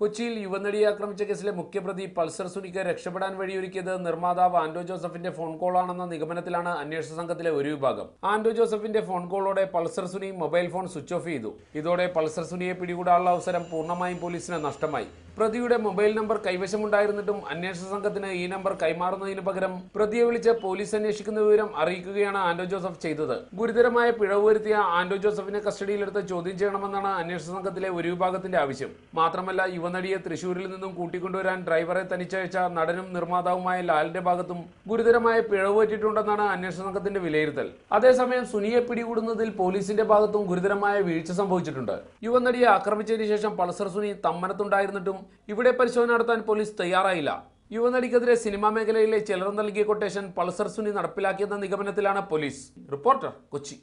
കൊച്ചിയിൽ യുവനടിയെ ആക്രമിച്ച കേസിലെ മുഖ്യപ്രതി പൾസർ സുനിക്ക് രക്ഷപ്പെടാൻ വഴിയൊരുക്കിയത് നിർമ്മാതാവ് ആന്റോ ജോസഫിന്റെ ഫോൺ കോൾ ആണെന്ന നിഗമനത്തിലാണ് അന്വേഷണ സംഘത്തിലെ ഒരു വിഭാഗം ആന്റോ ജോസഫിന്റെ ഫോൺ കോളോടെ Pulsar Suni mobile phone switch off ചെയ്തു ഇതോടെ പൾസർ സുനിയെ പിടികൂടാനുള്ള അവസരം പൂർണ്ണമായും പോലീസിന് നഷ്ടമായി പ്രതിയുടെ മൊബൈൽ നമ്പർ കൈവശമുണ്ടായിരുന്നിട്ടും അന്വേഷണ സംഘത്തിന് ഈ നമ്പർ കൈമാറുന്നതിന് പകരം പ്രതിയെ വിളിച്ച് പോലീസ് അന്വേഷിക്കുന്ന വിവരം അറിയിക്കുകയാണ് ആന്റോ ജോസഫ് ചെയ്തത് ഗുരുതരമായ പിഴവ് വരുത്തിയ ആന്റോ ജോസഫിനെ കസ്റ്റഡിയിലെടുത്ത് ചോദ്യം ചെയ്യണമെന്നാണ് അന്വേഷണ സംഘത്തിലെ ഒരു വിഭാഗത്തിന്റെ ആവശ്യം മാത്രമല്ല യുവനടിയെ തൃശൂരിൽ നിന്നും കൂട്ടിക്കൊണ്ടുവരാൻ ഡ്രൈവറെ തനിച്ചയച്ച നടനും നിർമ്മാതാവുമായ ലാലിന്റെ ഭാഗത്തും ഗുരുതരമായ പിഴവ് പറ്റിയിട്ടുണ്ടെന്നാണ് അന്വേഷണ സംഘത്തിന്റെ വിലയിരുത്തൽ അതേസമയം സുനിയെ പിടികൂടുന്നതിൽ പോലീസിന്റെ ഭാഗത്തും ഗുരുതരമായ വീഴ്ച സംഭവിച്ചിട്ടുണ്ട് യുവനടിയെ ആക്രമിച്ചതിന് ശേഷം പൾസർ സുനി തമ്മനത്തുണ്ടായിരുന്നിട്ടും ഇവിടെ പരിശോധന നടത്താൻ പോലീസ് തയ്യാറായില്ല യുവനടിക്കെതിരെ സിനിമാ മേഖലയിലെ ചിലർ നൽകിയ കൊട്ടേഷൻ പൾസർ സുനി നടപ്പിലാക്കിയെന്ന നിഗമനത്തിലാണ് പോലീസ് റിപ്പോർട്ടർ കൊച്ചി